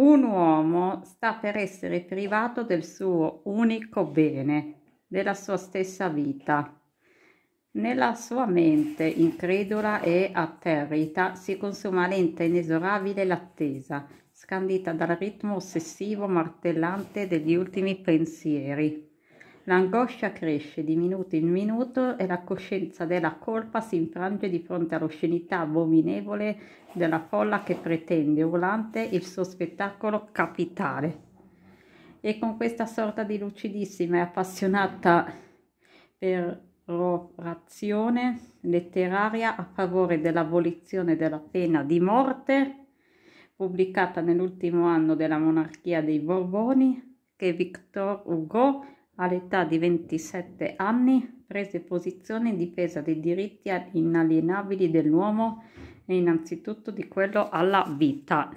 un uomo sta per essere privato del suo unico bene, della sua stessa vita. Nella sua mente incredula e atterrita si consuma lenta e inesorabile l'attesa, scandita dal ritmo ossessivo martellante degli ultimi pensieri. L'angoscia cresce di minuto in minuto e la coscienza della colpa si infrange di fronte all'oscenità abominevole della folla che pretende, volante, il suo spettacolo capitale. E con questa sorta di lucidissima e appassionata perorazione letteraria a favore dell'abolizione della pena di morte, pubblicata nell'ultimo anno della monarchia dei Borboni, che Victor Hugo all'età di 27 anni prese posizione in difesa dei diritti inalienabili dell'uomo e innanzitutto di quello alla vita.